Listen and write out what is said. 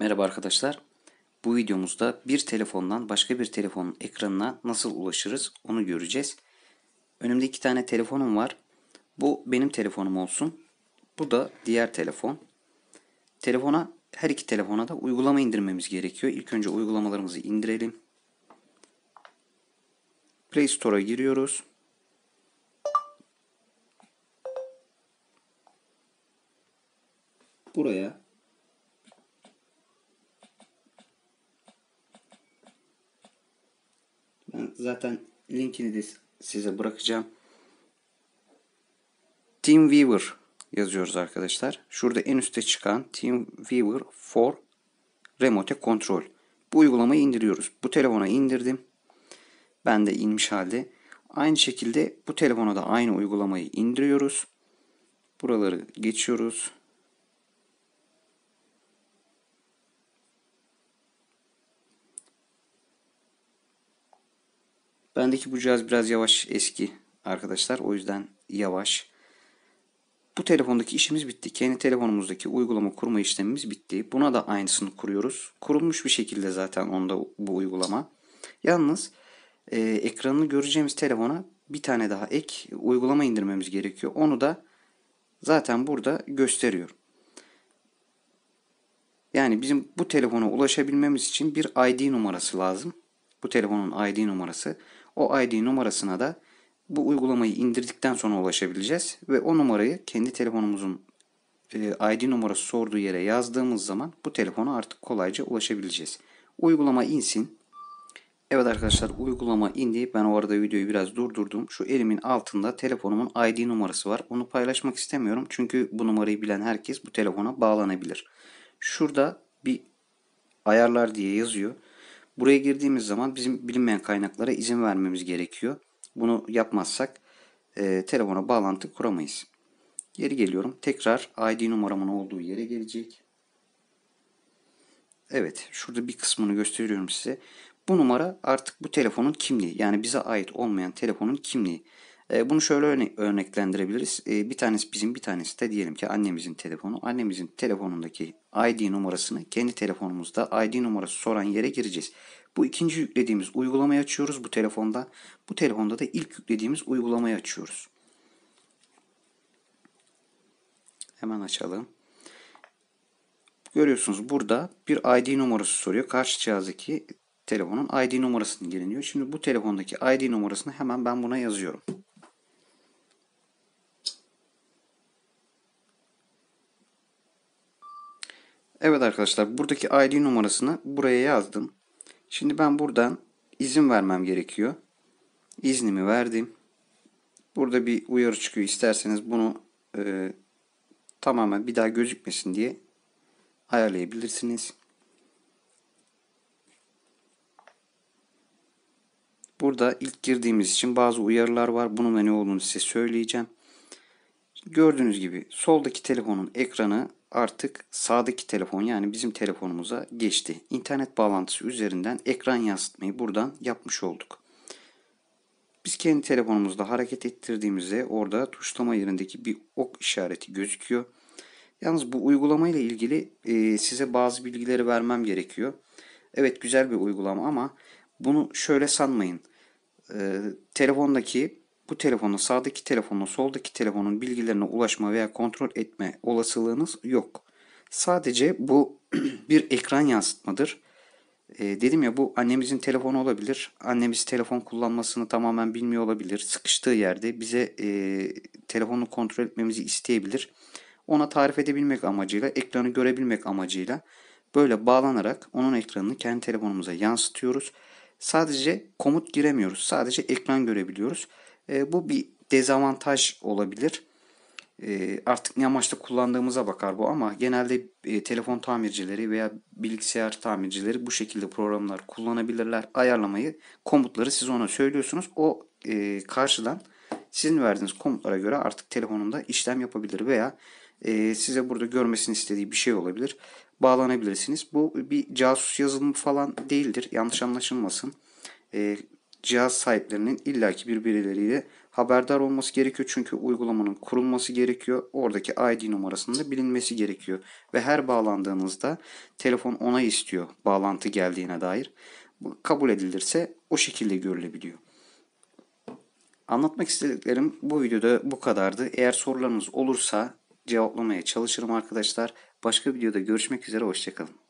Merhaba arkadaşlar. Bu videomuzda bir telefondan başka bir telefonun ekranına nasıl ulaşırız onu göreceğiz. Önümde iki tane telefonum var. Bu benim telefonum olsun. Bu da diğer telefon. Telefona her iki telefona da uygulama indirmemiz gerekiyor. İlk önce uygulamalarımızı indirelim. Play Store'a giriyoruz. Buraya Zaten linkini de size bırakacağım. TeamViewer yazıyoruz arkadaşlar. Şurada en üstte çıkan TeamViewer for Remote Control. Bu uygulamayı indiriyoruz. Bu telefona indirdim. Ben de inmiş halde. Aynı şekilde bu telefona da aynı uygulamayı indiriyoruz. Buraları geçiyoruz. Bendeki bu cihaz biraz yavaş eski arkadaşlar. O yüzden yavaş. Bu telefondaki işimiz bitti. Kendi telefonumuzdaki uygulama kurma işlemimiz bitti. Buna da aynısını kuruyoruz. Kurulmuş bir şekilde zaten onda bu uygulama. Yalnız e, ekranını göreceğimiz telefona bir tane daha ek uygulama indirmemiz gerekiyor. Onu da zaten burada gösteriyor. Yani bizim bu telefona ulaşabilmemiz için bir ID numarası lazım. Bu telefonun ID numarası. O ID numarasına da bu uygulamayı indirdikten sonra ulaşabileceğiz ve o numarayı kendi telefonumuzun e, ID numarası sorduğu yere yazdığımız zaman bu telefona artık kolayca ulaşabileceğiz. Uygulama insin. Evet arkadaşlar uygulama indi. Ben o arada videoyu biraz durdurdum. Şu elimin altında telefonumun ID numarası var. Onu paylaşmak istemiyorum. Çünkü bu numarayı bilen herkes bu telefona bağlanabilir. Şurada bir ayarlar diye yazıyor. Buraya girdiğimiz zaman bizim bilinmeyen kaynaklara izin vermemiz gerekiyor. Bunu yapmazsak e, telefona bağlantı kuramayız. Geri geliyorum. Tekrar ID numaramın olduğu yere gelecek. Evet, şurada bir kısmını gösteriyorum size. Bu numara artık bu telefonun kimliği. Yani bize ait olmayan telefonun kimliği. E, bunu şöyle örne- örneklendirebiliriz. E, bir tanesi bizim bir tanesi de diyelim ki annemizin telefonu. Annemizin telefonundaki ID numarasını kendi telefonumuzda ID numarası soran yere gireceğiz. Bu ikinci yüklediğimiz uygulamayı açıyoruz bu telefonda. Bu telefonda da ilk yüklediğimiz uygulamayı açıyoruz. Hemen açalım. Görüyorsunuz burada bir ID numarası soruyor. Karşı cihazdaki telefonun ID numarasını giriniyor. Şimdi bu telefondaki ID numarasını hemen ben buna yazıyorum. Evet arkadaşlar buradaki ID numarasını buraya yazdım. Şimdi ben buradan izin vermem gerekiyor. İznimi verdim. Burada bir uyarı çıkıyor. İsterseniz bunu e, tamamen bir daha gözükmesin diye ayarlayabilirsiniz. Burada ilk girdiğimiz için bazı uyarılar var. Bunun da ne olduğunu size söyleyeceğim. Gördüğünüz gibi soldaki telefonun ekranı artık sağdaki telefon yani bizim telefonumuza geçti. İnternet bağlantısı üzerinden ekran yansıtmayı buradan yapmış olduk. Biz kendi telefonumuzda hareket ettirdiğimizde orada tuşlama yerindeki bir ok işareti gözüküyor. Yalnız bu uygulama ile ilgili e, size bazı bilgileri vermem gerekiyor. Evet güzel bir uygulama ama bunu şöyle sanmayın. E, telefondaki bu telefonu sağdaki telefonla soldaki telefonun bilgilerine ulaşma veya kontrol etme olasılığınız yok. Sadece bu bir ekran yansıtmadır. E, dedim ya bu annemizin telefonu olabilir. Annemiz telefon kullanmasını tamamen bilmiyor olabilir. Sıkıştığı yerde bize e, telefonu kontrol etmemizi isteyebilir. Ona tarif edebilmek amacıyla, ekranı görebilmek amacıyla böyle bağlanarak onun ekranını kendi telefonumuza yansıtıyoruz. Sadece komut giremiyoruz. Sadece ekran görebiliyoruz. E, bu bir dezavantaj olabilir. E, artık ne amaçla kullandığımıza bakar bu ama genelde e, telefon tamircileri veya bilgisayar tamircileri bu şekilde programlar kullanabilirler. Ayarlamayı, komutları siz ona söylüyorsunuz. O e, karşıdan sizin verdiğiniz komutlara göre artık telefonunda işlem yapabilir veya e, size burada görmesini istediği bir şey olabilir. Bağlanabilirsiniz. Bu bir casus yazılımı falan değildir. Yanlış anlaşılmasın. E, cihaz sahiplerinin illaki birbirleriyle haberdar olması gerekiyor. Çünkü uygulamanın kurulması gerekiyor. Oradaki ID numarasının da bilinmesi gerekiyor. Ve her bağlandığınızda telefon onay istiyor bağlantı geldiğine dair. Bu kabul edilirse o şekilde görülebiliyor. Anlatmak istediklerim bu videoda bu kadardı. Eğer sorularınız olursa cevaplamaya çalışırım arkadaşlar. Başka videoda görüşmek üzere hoşçakalın.